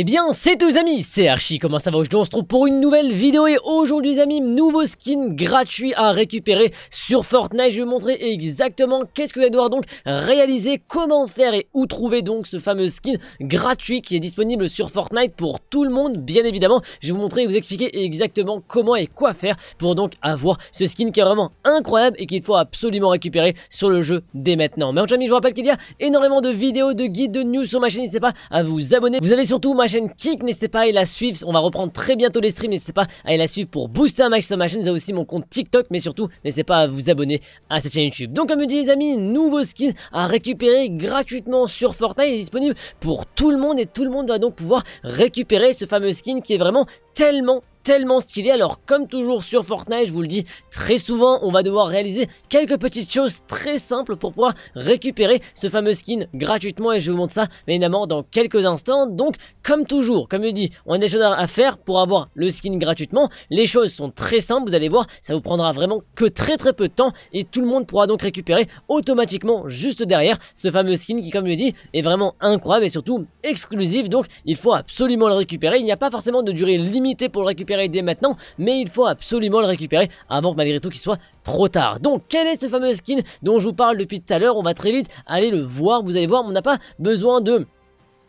Eh bien, c'est tous amis, c'est Archie, comment ça va Aujourd'hui, on se trouve pour une nouvelle vidéo et aujourd'hui, les amis, nouveau skin gratuit à récupérer sur Fortnite. Je vais vous montrer exactement qu'est-ce que vous allez devoir donc réaliser, comment faire et où trouver donc ce fameux skin gratuit qui est disponible sur Fortnite pour tout le monde, bien évidemment. Je vais vous montrer et vous expliquer exactement comment et quoi faire pour donc avoir ce skin qui est vraiment incroyable et qu'il faut absolument récupérer sur le jeu dès maintenant. Mais en amis, je vous rappelle qu'il y a énormément de vidéos, de guides, de news sur ma chaîne, n'hésitez pas à vous abonner. Vous avez surtout ma chaîne, kick, n'hésitez pas à la suivre. On va reprendre très bientôt les streams, n'hésitez pas à aller la suivre pour booster un maximum ma chaîne. Vous avez aussi mon compte TikTok, mais surtout, n'hésitez pas à vous abonner à cette chaîne YouTube. Donc, comme je dis, les amis, nouveau skin à récupérer gratuitement sur Fortnite. est disponible pour tout le monde et tout le monde doit donc pouvoir récupérer ce fameux skin qui est vraiment tellement tellement stylé. Alors comme toujours sur Fortnite, je vous le dis très souvent, on va devoir réaliser quelques petites choses très simples pour pouvoir récupérer ce fameux skin gratuitement et je vous montre ça évidemment dans quelques instants. Donc comme toujours, comme je dis, on a des choses à faire pour avoir le skin gratuitement. Les choses sont très simples, vous allez voir, ça vous prendra vraiment que très très peu de temps et tout le monde pourra donc récupérer automatiquement juste derrière ce fameux skin qui comme je dis est vraiment incroyable et surtout exclusif. Donc il faut absolument le récupérer, il n'y a pas forcément de durée limitée pour le récupérer maintenant, mais il faut absolument le récupérer avant que malgré tout qu'il soit trop tard. Donc quel est ce fameux skin dont je vous parle depuis tout à l'heure On va très vite aller le voir, vous allez voir, on n'a pas besoin de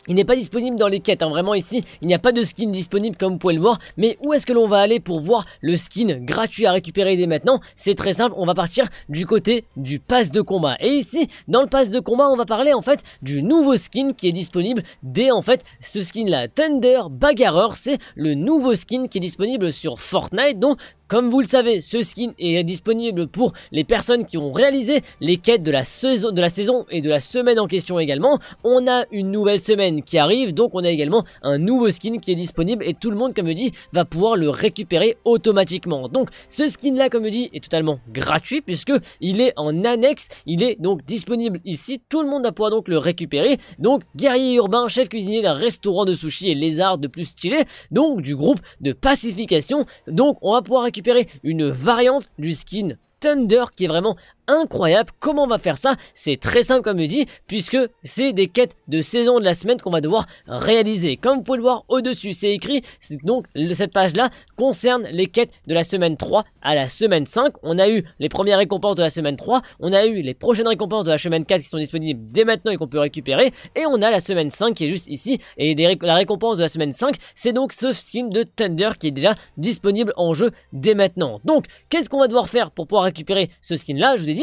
il n'est pas disponible dans les quêtes. Hein. Vraiment ici, il n'y a pas de skin disponible comme vous pouvez le voir. Mais où est-ce que l'on va aller pour voir le skin gratuit à récupérer dès maintenant C'est très simple, on va partir du côté du pass de combat. Et ici, dans le pass de combat, on va parler en fait du nouveau skin qui est disponible dès en fait ce skin là. Thunder Bagarreur, c'est le nouveau skin qui est disponible sur Fortnite. Donc comme vous le savez, ce skin est disponible pour les personnes qui ont réalisé les quêtes de la saison, et de la semaine en question également. On a une nouvelle semaine qui arrive, donc on a également un nouveau skin qui est disponible et tout le monde, comme je dis, va pouvoir le récupérer automatiquement. Donc ce skin là, comme je dis, est totalement gratuit puisque il est en annexe, il est donc disponible ici. Tout le monde va pouvoir donc le récupérer. Donc guerrier urbain, chef cuisinier d'un restaurant de sushi et lézard de plus stylé, donc du groupe de pacification. Donc on va pouvoir récupérer une variante du skin Thunder qui est vraiment incroyable. Comment on va faire ça C'est très simple comme je dis, puisque c'est des quêtes de saison de la semaine qu'on va devoir réaliser. Comme vous pouvez le voir au-dessus, c'est écrit. Donc cette page-là concerne les quêtes de la semaine 3 à la semaine 5. On a eu les premières récompenses de la semaine 3, on a eu les prochaines récompenses de la semaine 4 qui sont disponibles dès maintenant et qu'on peut récupérer. Et on a la semaine 5 qui est juste ici. Et la récompense de la semaine 5, c'est donc ce skin de Thunder qui est déjà disponible en jeu dès maintenant. Donc, qu'est-ce qu'on va devoir faire pour pouvoir récupérer ce skin-là Je vous ai dit,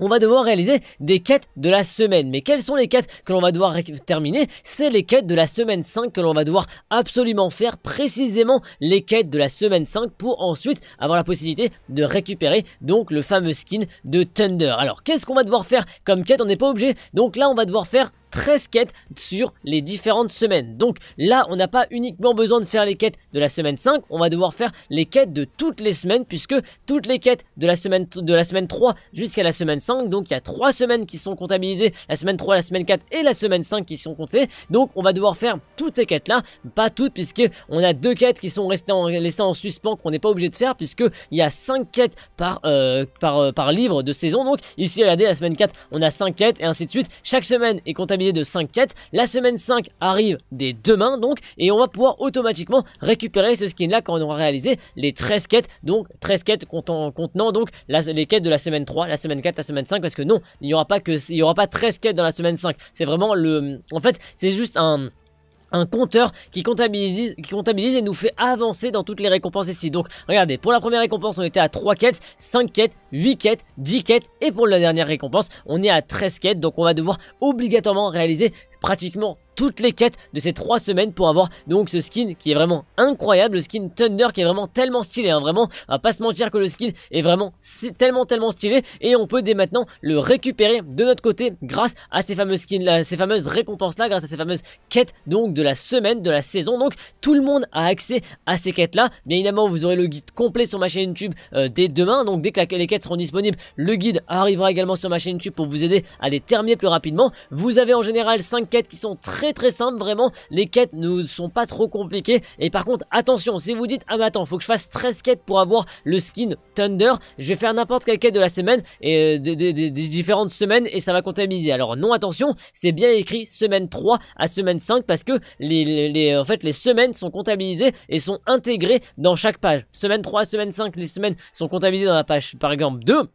on va devoir réaliser des quêtes de la semaine. Mais quelles sont les quêtes que l'on va devoir terminer C'est les quêtes de la semaine 5 que l'on va devoir absolument faire, précisément les quêtes de la semaine 5 pour ensuite avoir la possibilité de récupérer donc le fameux skin de Thunder. Alors qu'est-ce qu'on va devoir faire comme quête On n'est pas obligé. Donc là on va devoir faire 13 quêtes sur les différentes semaines. Donc là, on n'a pas uniquement besoin de faire les quêtes de la semaine 5, on va devoir faire les quêtes de toutes les semaines puisque toutes les quêtes de la semaine, de la semaine 3 jusqu'à la semaine 5, donc il y a 3 semaines qui sont comptabilisées, la semaine 3, la semaine 4 et la semaine 5 qui sont comptées. Donc on va devoir faire toutes ces quêtes là, pas toutes puisque on a deux quêtes qui sont restées en, en suspens qu'on n'est pas obligé de faire puisque il y a 5 quêtes par, euh, par, euh, par livre de saison. Donc ici regardez la semaine 4, on a 5 quêtes et ainsi de suite. Chaque semaine est comptabilisée de 5 quêtes. La semaine 5 arrive dès demain donc et on va pouvoir automatiquement récupérer ce skin là quand on aura réalisé les 13 quêtes. Donc 13 quêtes contenant, donc les quêtes de la semaine 3, la semaine 4, la semaine 5 parce que non, il n'y aura pas que il y aura pas 13 quêtes dans la semaine 5. C'est vraiment le en fait, c'est juste un un compteur qui comptabilise, qui comptabilise et nous fait avancer dans toutes les récompenses ici. Donc regardez, pour la première récompense on était à 3 quêtes, 5 quêtes, 8 quêtes, 10 quêtes et pour la dernière récompense on est à 13 quêtes. Donc on va devoir obligatoirement réaliser pratiquement toutes les quêtes de ces 3 semaines pour avoir donc ce skin qui est vraiment incroyable, le skin Thunder qui est vraiment tellement stylé, hein, vraiment, on va pas se mentir que le skin est vraiment tellement tellement stylé et on peut dès maintenant le récupérer de notre côté grâce à ces fameuses skins là, ces fameuses récompenses là, grâce à ces fameuses quêtes donc de la semaine, de la saison, donc tout le monde a accès à ces quêtes là, bien évidemment vous aurez le guide complet sur ma chaîne YouTube euh, dès demain, donc dès que les quêtes seront disponibles, le guide arrivera également sur ma chaîne YouTube pour vous aider à les terminer plus rapidement, vous avez en général 5 quêtes qui sont très très très simple vraiment. Les quêtes ne sont pas trop compliquées. Et par contre, attention, si vous dites, ah mais attends, faut que je fasse 13 quêtes pour avoir le skin Thunder, je vais faire n'importe quelle quête de la semaine et euh, des, différentes semaines et ça va comptabiliser. Alors non, attention, c'est bien écrit semaine 3 à semaine 5 parce que les, en fait, les semaines sont comptabilisées et sont intégrées dans chaque page. Semaine 3 à semaine 5, les semaines sont comptabilisées dans la page par exemple 2.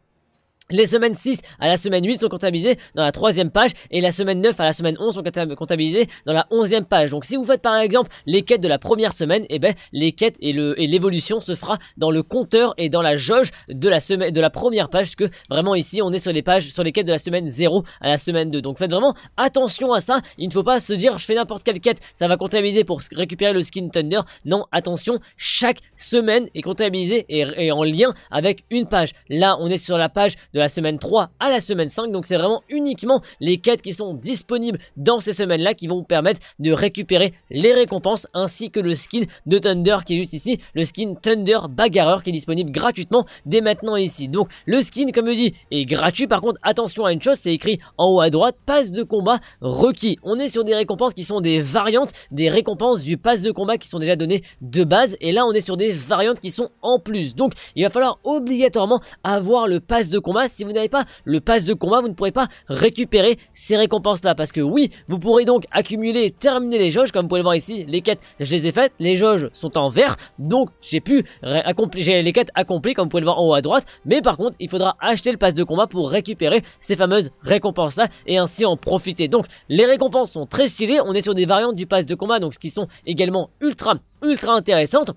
Les semaines 6 à la semaine 8 sont comptabilisées dans la troisième page et la semaine 9 à la semaine 11 sont comptabilisées dans la onzième page. Donc si vous faites par exemple les quêtes de la première semaine, eh ben les quêtes et l'évolution se fera dans le compteur et dans la jauge de la de la première page parce que vraiment ici on est sur les pages sur les quêtes de la semaine 0 à la semaine 2. Donc faites vraiment attention à ça, il ne faut pas se dire je fais n'importe quelle quête, ça va comptabiliser pour récupérer le skin Thunder. Non, attention, chaque semaine est comptabilisée et en lien avec une page. Là, on est sur la page de la semaine 3 à la semaine 5. Donc c'est vraiment uniquement les quêtes qui sont disponibles dans ces semaines-là qui vont permettre de récupérer les récompenses ainsi que le skin de Thunder qui est juste ici, le skin Thunder Bagarreur qui est disponible gratuitement dès maintenant ici. Donc le skin, comme je dis, est gratuit. Par contre, attention à une chose, c'est écrit en haut à droite, passe de combat requis. On est sur des récompenses qui sont des variantes, des récompenses du pass de combat qui sont déjà données de base. Et là, on est sur des variantes qui sont en plus. Donc il va falloir obligatoirement avoir le pass de combat si vous n'avez pas le pass de combat, vous ne pourrez pas récupérer ces récompenses-là. Parce que oui, vous pourrez donc accumuler et terminer les jauges. Comme vous pouvez le voir ici, les quêtes, je les ai faites. Les jauges sont en vert. Donc, j'ai pu accomplir les quêtes accomplies, comme vous pouvez le voir en haut à droite. Mais par contre, il faudra acheter le pass de combat pour récupérer ces fameuses récompenses-là et ainsi en profiter. Donc, les récompenses sont très stylées. On est sur des variantes du pass de combat, donc ce qui sont également ultra, ultra intéressantes.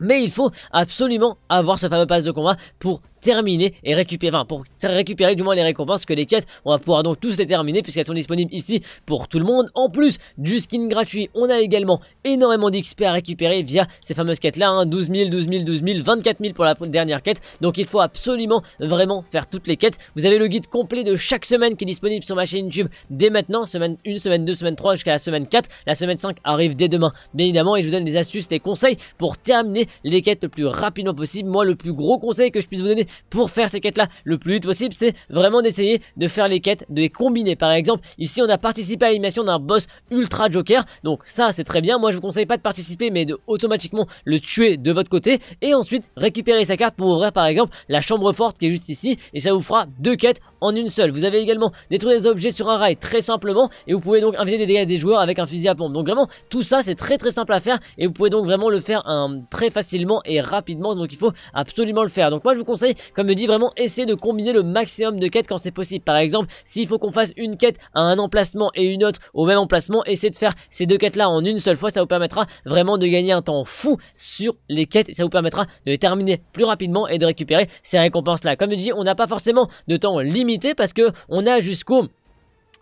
Mais il faut absolument avoir ce fameux pass de combat pour terminer et récupérer, enfin, pour récupérer du moins les récompenses que les quêtes, on va pouvoir donc tous les terminer puisqu'elles sont disponibles ici pour tout le monde. En plus du skin gratuit, on a également énormément d'XP à récupérer via ces fameuses quêtes là, 12 000, 12 000, 12 000, 24 000 pour la dernière quête. Donc il faut absolument vraiment faire toutes les quêtes. Vous avez le guide complet de chaque semaine qui est disponible sur ma chaîne YouTube dès maintenant, semaine 1, semaine 2, semaine 3 jusqu'à la semaine 4. La semaine 5 arrive dès demain, bien évidemment, et je vous donne des astuces, des conseils pour terminer les quêtes le plus rapidement possible. Moi, le plus gros conseil que je puisse vous donner pour faire ces quêtes-là le plus vite possible, c'est vraiment d'essayer de faire les quêtes, de les combiner. Par exemple, ici on a participé à l'animation d'un boss ultra joker, donc ça c'est très bien. Moi je vous conseille pas de participer, mais de automatiquement le tuer de votre côté et ensuite récupérer sa carte pour ouvrir par exemple la chambre forte qui est juste ici et ça vous fera deux quêtes en une seule. Vous avez également détruit des objets sur un rail très simplement et vous pouvez donc inviter des dégâts des joueurs avec un fusil à pompe. Donc vraiment tout ça c'est très très simple à faire et vous pouvez donc vraiment le faire hein, très facilement et rapidement donc il faut absolument le faire. Donc moi je vous conseille comme je dis vraiment essayer de combiner le maximum de quêtes quand c'est possible. Par exemple, s'il faut qu'on fasse une quête à un emplacement et une autre au même emplacement, essayez de faire ces deux quêtes là en une seule fois, ça vous permettra vraiment de gagner un temps fou sur les quêtes, ça vous permettra de les terminer plus rapidement et de récupérer ces récompenses là. Comme je dis, on n'a pas forcément de temps limité parce que on a jusqu'au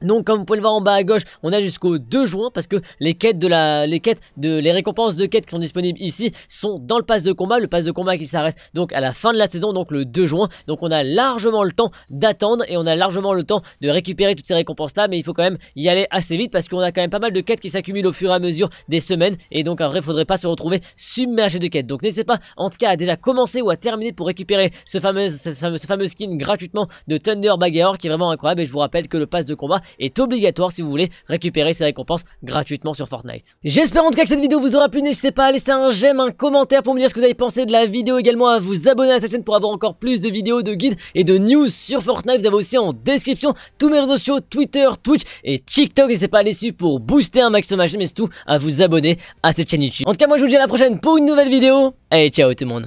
donc comme vous pouvez le voir en bas à gauche, on a jusqu'au 2 juin parce que les quêtes de la les quêtes de les récompenses de quêtes qui sont disponibles ici sont dans le pass de combat, le pass de combat qui s'arrête donc à la fin de la saison donc le 2 juin. Donc on a largement le temps d'attendre et on a largement le temps de récupérer toutes ces récompenses là mais il faut quand même y aller assez vite parce qu'on a quand même pas mal de quêtes qui s'accumulent au fur et à mesure des semaines et donc vrai, il faudrait pas se retrouver submergé de quêtes. Donc n'hésitez pas en tout cas à déjà commencer ou à terminer pour récupérer ce fameux ce fameux, ce fameux skin gratuitement de Thunder Bagheor qui est vraiment incroyable et je vous rappelle que le pass de combat est obligatoire si vous voulez récupérer ces récompenses gratuitement sur Fortnite. J'espère en tout cas que cette vidéo vous aura plu, n'hésitez pas à laisser un j'aime, un commentaire pour me dire ce que vous avez pensé de la vidéo, également à vous abonner à cette chaîne pour avoir encore plus de vidéos, de guides et de news sur Fortnite, vous avez aussi en description tous mes réseaux sociaux, Twitter, Twitch et TikTok, n'hésitez pas à les suivre pour booster un maximum ma chaîne, mais surtout à vous abonner à cette chaîne YouTube. En tout cas, moi je vous dis à la prochaine pour une nouvelle vidéo, Allez ciao tout le monde